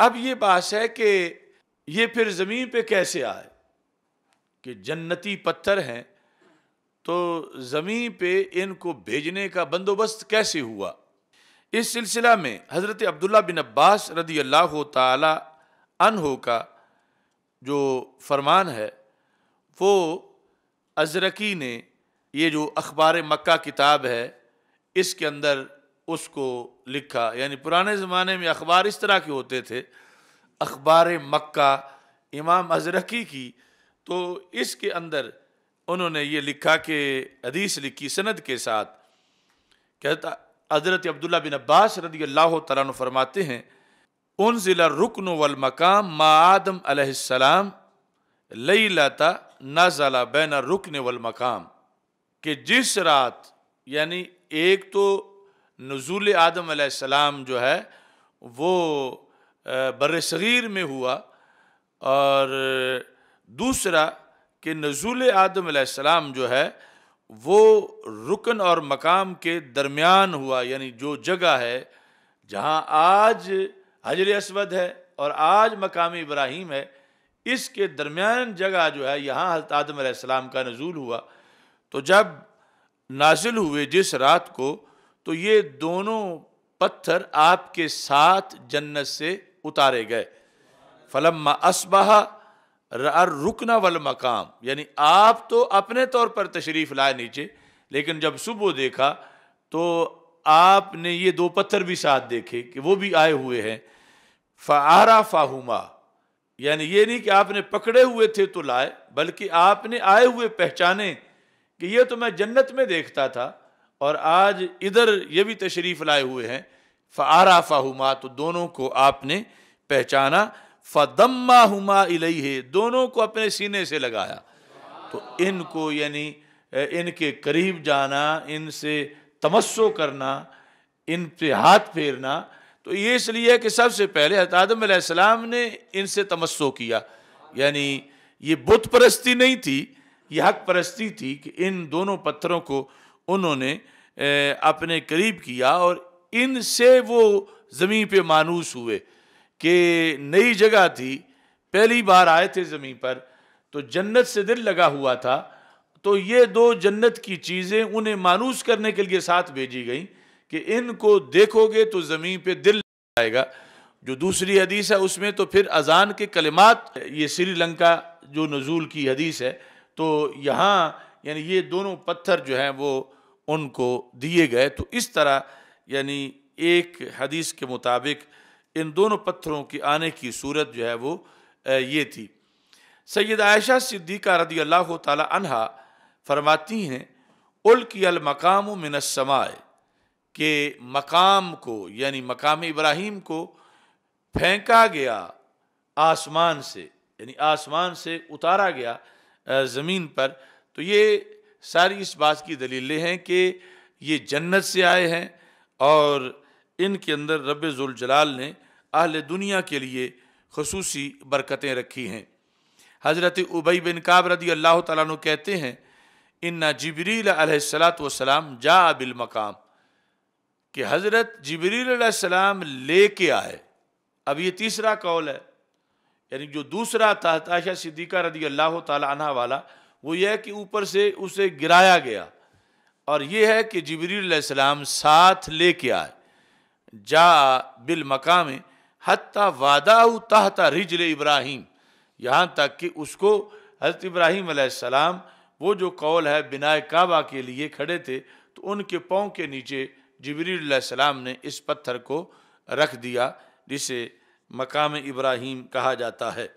अब ये बात है कि ये फिर ज़मीन पे कैसे आए कि जन्नती पत्थर हैं तो ज़मीन पे इनको भेजने का बंदोबस्त कैसे हुआ इस सिलसिला में हज़रत अब्दुल्ला बिन अब्बास रदी अल्लाह तहो का जो फरमान है वो अजरकी ने ये जो अखबार मक्का किताब है इसके अंदर उसको लिखा यानी पुराने ज़माने में अखबार इस तरह के होते थे अखबार मक्का इमाम अजरकी की तो इसके अंदर उन्होंने ये लिखा कि हदीस लिखी सनद के साथ कहता हजरत अब्दुल्ला बिन अब्बास रदी अल्लाह तला फरमाते हैं उन ज़िला रुकन वलमकाम मकाम मा आदम अलैहिस्सलाम लई लता नाजला बैना रुकन वलमकाम के कि जिस रात यानी एक तो नजूल आदम आसमाम जो है वो बर सग़ीर में हुआ और दूसरा कि नज़ुल आदम आसमाम जो है वो रुकन और मकाम के दरमियान हुआ यानी जो जगह है जहाँ आज हजर असवद है और आज मकाम इब्राहिम है इसके दरमियान जगह जो है यहाँ हजरत आदम का नज़ूल हुआ तो जब नाजिल हुए जिस रात को तो ये दोनों पत्थर आपके साथ जन्नत से उतारे गए फलम असबहा रुकना वल मकाम यानी आप तो अपने तौर पर तशरीफ़ लाए नीचे लेकिन जब सुबह देखा तो आपने ये दो पत्थर भी साथ देखे कि वो भी आए हुए हैं फ़ारा फाहुमा यानी ये नहीं कि आपने पकड़े हुए थे तो लाए बल्कि आपने आए हुए पहचाने कि ये तो मैं जन्नत में देखता था और आज इधर ये भी तशरीफ़ लाए हुए हैं फ़ारा हुमा तो दोनों को आपने पहचाना फ़दम्मा हुमा इलई है दोनों को अपने सीने से लगाया तो इनको यानी इनके करीब जाना इनसे तमस्सो करना इन पे हाथ फेरना तो ये इसलिए कि सबसे पहले हजरत आदम ने इनसे तमस्सो किया यानी ये बुत परस्ती नहीं थी ये हक परस्ती थी कि इन दोनों पत्थरों को उन्होंने अपने करीब किया और इनसे वो ज़मीन पे मानूस हुए कि नई जगह थी पहली बार आए थे ज़मीन पर तो जन्नत से दिल लगा हुआ था तो ये दो जन्नत की चीज़ें उन्हें मानूस करने के लिए साथ भेजी गई कि इनको देखोगे तो ज़मीन पे दिल आएगा जो दूसरी हदीस है उसमें तो फिर अजान के कलिमात ये श्रीलंका जो नज़ूल की हदीस है तो यहाँ यानी ये दोनों पत्थर जो हैं वो उनको दिए गए तो इस तरह यानी एक हदीस के मुताबिक इन दोनों पत्थरों के आने की सूरत जो है वो ये थी सैद आयशा सिद्दीका रदी अल्लाह तहा फरमाती हैं उल की अलमकाम मिनसमाए के मकाम को यानी मकाम इब्राहिम को फेंका गया आसमान से यानी आसमान से उतारा गया ज़मीन पर तो ये सारी इस बात की दलीलें हैं कि ये जन्नत से आए हैं और इनके अंदर रबाल ने अहल दुनिया के लिए खसूस बरकतें रखी हैं हज़रत उबई बिन काब रदी अल्लाह तु कहते हैं इन्ना जबरील सलात वसलाम जा बिल मकाम कि हज़रत जबरील ले के आए अब ये तीसरा कौल है यानी जो दूसरा था ताशा सिद्दीका रदी अल्लाह तला वाला वो यह है कि ऊपर से उसे गिराया गया और ये है कि जबरीम साथ लेके आए जा बिल मकाम हती वादा तहता रिजल इब्राहिम यहाँ तक कि उसको हज़रत इब्राहिम सलाम वो जो कौल है बिना काबा के लिए खड़े थे तो उनके पाँव के नीचे जबरीम ने इस पत्थर को रख दिया जिसे मकाम इब्राहिम कहा जाता है